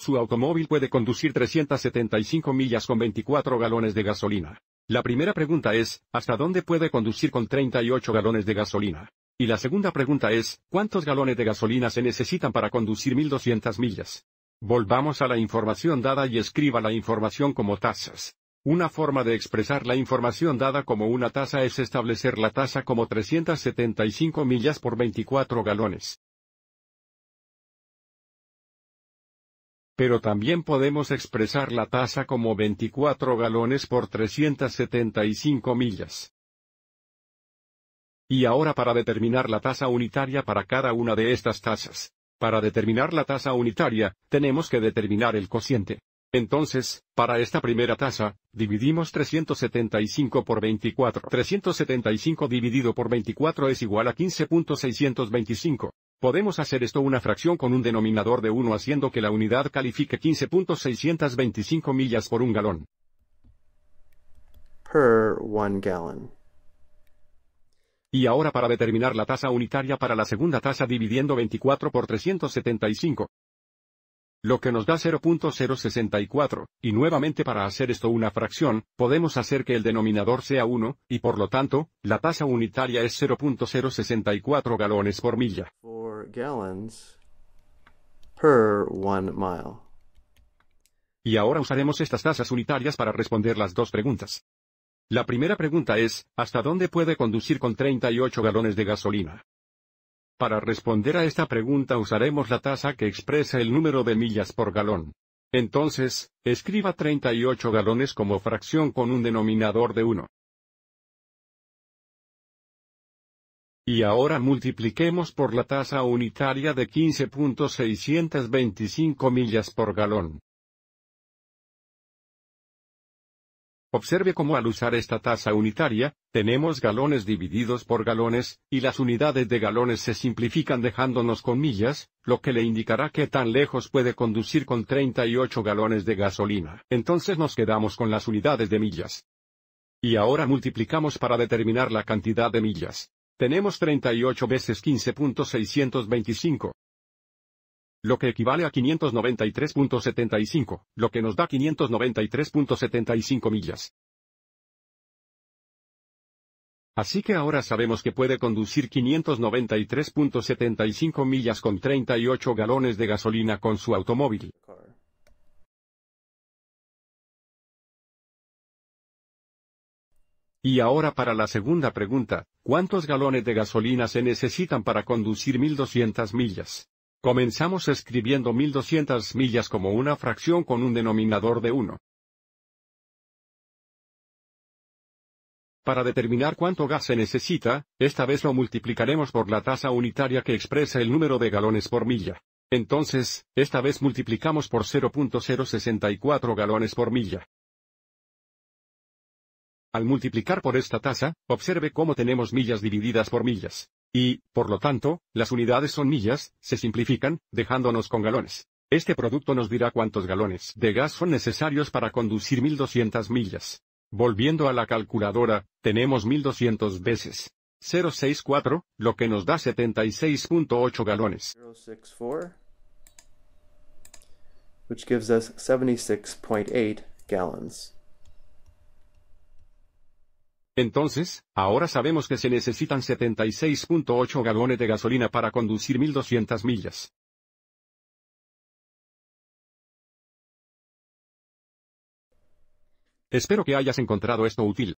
Su automóvil puede conducir 375 millas con 24 galones de gasolina. La primera pregunta es, ¿hasta dónde puede conducir con 38 galones de gasolina? Y la segunda pregunta es, ¿cuántos galones de gasolina se necesitan para conducir 1200 millas? Volvamos a la información dada y escriba la información como tasas. Una forma de expresar la información dada como una tasa es establecer la tasa como 375 millas por 24 galones. pero también podemos expresar la tasa como 24 galones por 375 millas. Y ahora para determinar la tasa unitaria para cada una de estas tasas. Para determinar la tasa unitaria, tenemos que determinar el cociente. Entonces, para esta primera tasa, dividimos 375 por 24. 375 dividido por 24 es igual a 15.625. Podemos hacer esto una fracción con un denominador de 1 haciendo que la unidad califique 15.625 millas por un galón. Per one gallon. Y ahora para determinar la tasa unitaria para la segunda tasa dividiendo 24 por 375. Lo que nos da 0.064, y nuevamente para hacer esto una fracción, podemos hacer que el denominador sea 1, y por lo tanto, la tasa unitaria es 0.064 galones por milla. Y ahora usaremos estas tasas unitarias para responder las dos preguntas. La primera pregunta es, ¿hasta dónde puede conducir con 38 galones de gasolina? Para responder a esta pregunta usaremos la tasa que expresa el número de millas por galón. Entonces, escriba 38 galones como fracción con un denominador de 1. Y ahora multipliquemos por la tasa unitaria de 15.625 millas por galón. Observe cómo al usar esta tasa unitaria, tenemos galones divididos por galones, y las unidades de galones se simplifican dejándonos con millas, lo que le indicará que tan lejos puede conducir con 38 galones de gasolina. Entonces nos quedamos con las unidades de millas. Y ahora multiplicamos para determinar la cantidad de millas. Tenemos 38 veces 15.625 lo que equivale a 593.75, lo que nos da 593.75 millas. Así que ahora sabemos que puede conducir 593.75 millas con 38 galones de gasolina con su automóvil. Y ahora para la segunda pregunta, ¿cuántos galones de gasolina se necesitan para conducir 1200 millas? Comenzamos escribiendo 1200 millas como una fracción con un denominador de 1. Para determinar cuánto gas se necesita, esta vez lo multiplicaremos por la tasa unitaria que expresa el número de galones por milla. Entonces, esta vez multiplicamos por 0.064 galones por milla. Al multiplicar por esta tasa, observe cómo tenemos millas divididas por millas. Y, por lo tanto, las unidades son millas, se simplifican, dejándonos con galones. Este producto nos dirá cuántos galones de gas son necesarios para conducir 1200 millas. Volviendo a la calculadora, tenemos 1200 veces 064, lo que nos da 76.8 galones. 064, 76.8 entonces, ahora sabemos que se necesitan 76.8 galones de gasolina para conducir 1200 millas. Espero que hayas encontrado esto útil.